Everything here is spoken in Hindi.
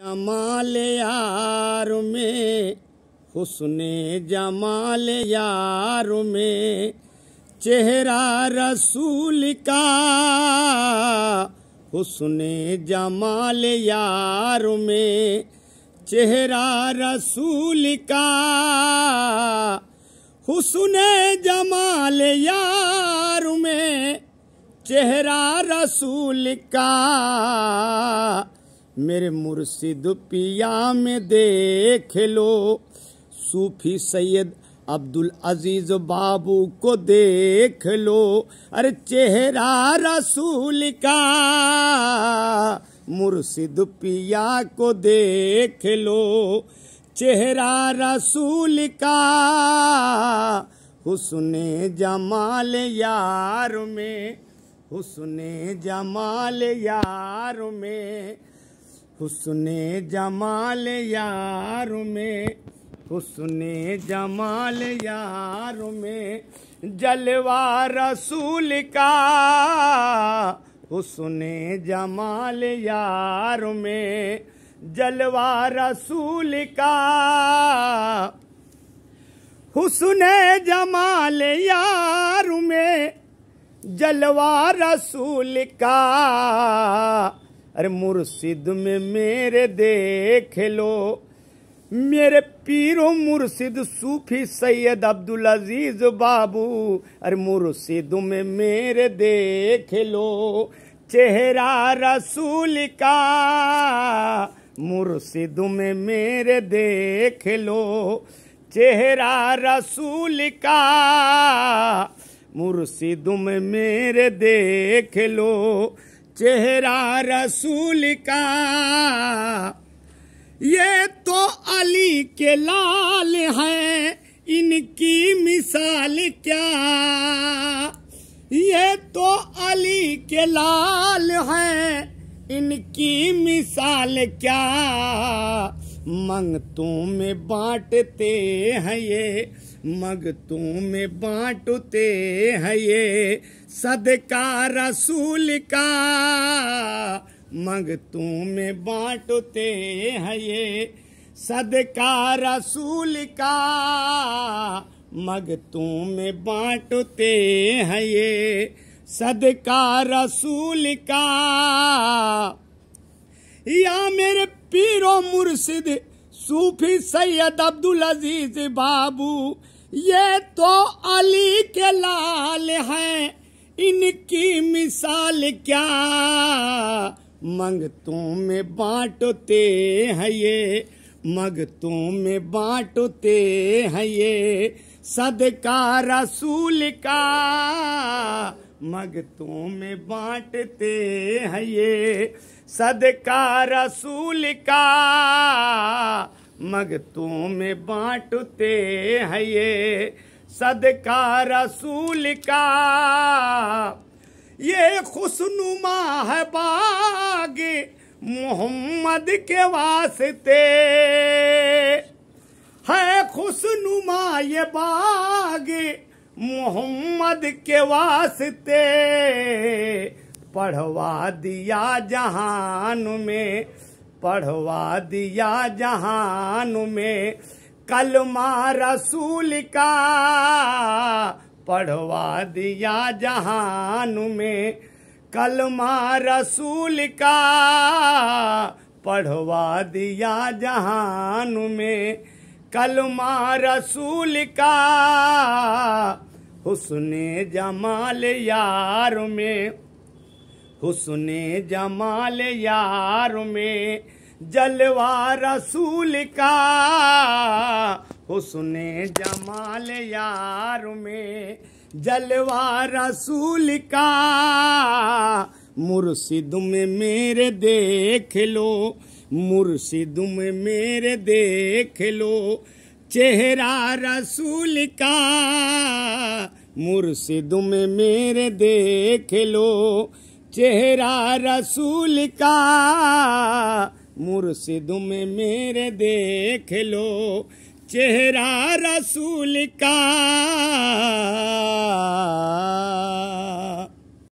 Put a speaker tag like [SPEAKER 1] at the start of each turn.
[SPEAKER 1] जमाल यार में हुस्न जमाल यार में चेहरा रसूल का हुस्न जमाल यार में चेहरा रसूल का हुस्न जमाल यार में चेहरा रसूल का मेरे मुर्शिद पिया में देख लो सूफी सैयद अब्दुल अजीज बाबू को देख लो अरे चेहरा रसूल का मुर्शिद पिया को देख लो चेहरा रसूल का हुसने जमाल यार में हुसने जमाल यार में हुसने जमाल यार में हुसने जमाल यार में जलवा रसूल का हुसने जमाल यार में जलवा रसूल का हुसने जमाल यार में जलवा रसूल का अरे मुर्शिद में मेरे देख लो मेरे पीरो मुर्शिद सूफी सैयद अब्दुल अजीज बाबू अरे मुर्शिद में मेरे देख लो चेहरा रसूल का मुर्शिद में मेरे देख लो चेहरा रसूल का मुर्शिद में मेरे देख लो चेहरा रसूल का ये तो अली के लाल है इनकी मिसाल क्या ये तो अली के लाल है इनकी मिसाल क्या मंगतों में बांटते हैं ये मगतों में बांटते हैं ये सदका रसूल का मगतों में बांटते हैं ये सदका रसूल का मगतों में बांटते हैं ये सदका रसूल का या मेरे पीरो मुर्शिद सूफी सैयद अब्दुल अजीज बाबू ये तो अली के लाल हैं इनकी मिसाल क्या मंगतों में बांटते हैं ये मगतों में बांटते हैं ये सदका रसूल का मगतों में बांटते हैं ये सदका रसूल का मग तुम बांटते है ये सदका रसूल का ये खुशनुमा है बाग मोहम्मद के वास्ते है खुशनुमा ये बाग मोहम्मद के वास्ते पढ़वा दिया जहान में पढ़वा दिया जहान में कलमा रसूल का पढ़वा दिया जहान में कलमा रसूल का पढ़वा दिया जहान में कलमा रसूल का उसने जमाल यार में हुसने जमाल यार में जलवा रसूल का हुसने जमाल यार में जलवा रसूल का मुर्शिद में मेरे देख लो मुर्शिद में मेरे देख लो चेहरा रसूल का मुर्शिद में मेरे देख लो चेहरा रसूल का मुर्शिद में मेरे देख लो चेहरा रसूल का